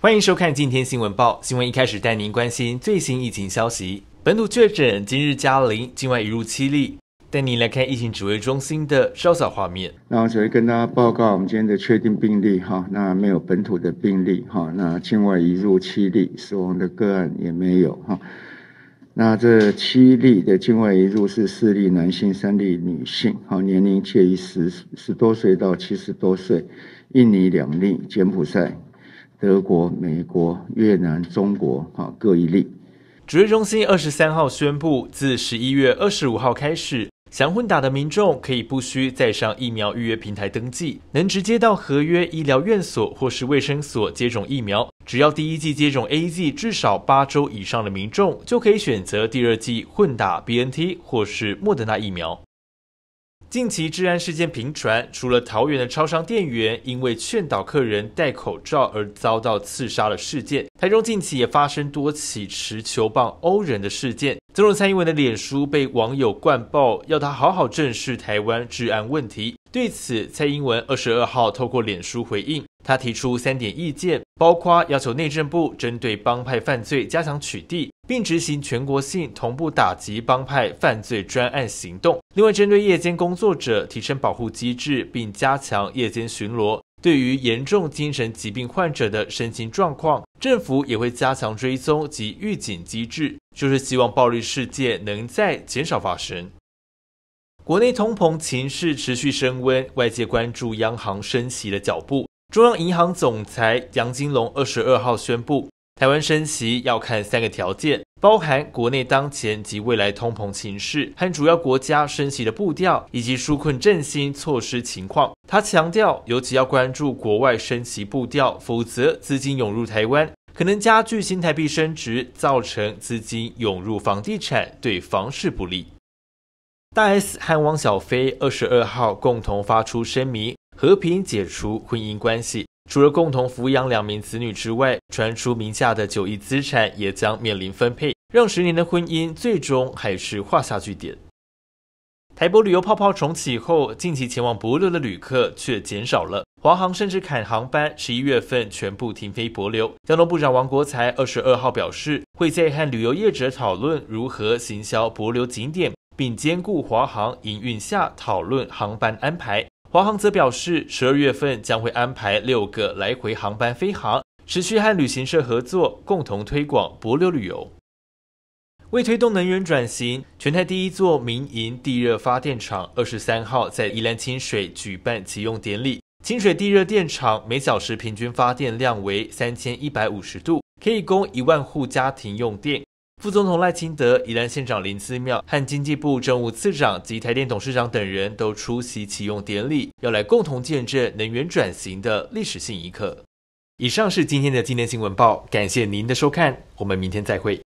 欢迎收看《今天新闻报》。新闻一开始带您关心最新疫情消息。本土确诊今日加零，境外移入七例。带您来看疫情指挥中心的稍洒画面。那我首先跟大家报告，我们今天的确定病例哈，那没有本土的病例哈，那境外移入七例，死亡的个案也没有哈。那这七例的境外移入是四例男性，三例女性，好，年龄介于十十多岁到七十多岁。印尼两例，柬埔寨。德国、美国、越南、中国，哈各一例。主挥中心二十三号宣布，自十一月二十五号开始，想混打的民众可以不需再上疫苗预约平台登记，能直接到合约医疗院所或是卫生所接种疫苗。只要第一季接种 A Z 至少八周以上的民众，就可以选择第二季混打 B N T 或是莫德纳疫苗。近期治安事件频传，除了桃园的超商店员因为劝导客人戴口罩而遭到刺杀的事件，台中近期也发生多起持球棒殴人的事件。总统蔡英文的脸书被网友灌爆，要他好好正视台湾治安问题。对此，蔡英文二十二号透过脸书回应，他提出三点意见，包括要求内政部针对帮派犯罪加强取缔。并执行全国性同步打击帮派犯罪专案行动。另外，针对夜间工作者，提升保护机制并加强夜间巡逻。对于严重精神疾病患者的身心状况，政府也会加强追踪及预警机制，就是希望暴力事件能再减少发生。国内通膨情势持续升温，外界关注央行升息的脚步。中央银行总裁杨金龙二十二号宣布。台湾升息要看三个条件，包含国内当前及未来通膨形势，和主要国家升息的步调，以及纾困振兴措施情况。他强调，尤其要关注国外升息步调，否则资金涌入台湾，可能加剧新台币升值，造成资金涌入房地产，对房市不利。大 S 和汪小菲二十二号共同发出声明，和平解除婚姻关系。除了共同抚养两名子女之外，传出名下的九亿资产也将面临分配，让十年的婚姻最终还是画下句点。台博旅游泡泡重启后，近期前往博流的旅客却减少了，华航甚至砍航班，十一月份全部停飞博流。交通部长王国才二十二号表示，会在和旅游业者讨论如何行销博流景点，并兼顾华航营运下讨论航班安排。华航则表示，十二月份将会安排六个来回航班飞航，持续和旅行社合作，共同推广博流旅游。为推动能源转型，全台第一座民营地热发电厂二十三号在宜兰清水举办启用典礼。清水地热电厂每小时平均发电量为三千一百五十度，可以供一万户家庭用电。副总统赖清德、宜兰县长林思妙和经济部政务次长及台电董事长等人都出席启用典礼，要来共同见证能源转型的历史性一刻。以上是今天的今天新闻报，感谢您的收看，我们明天再会。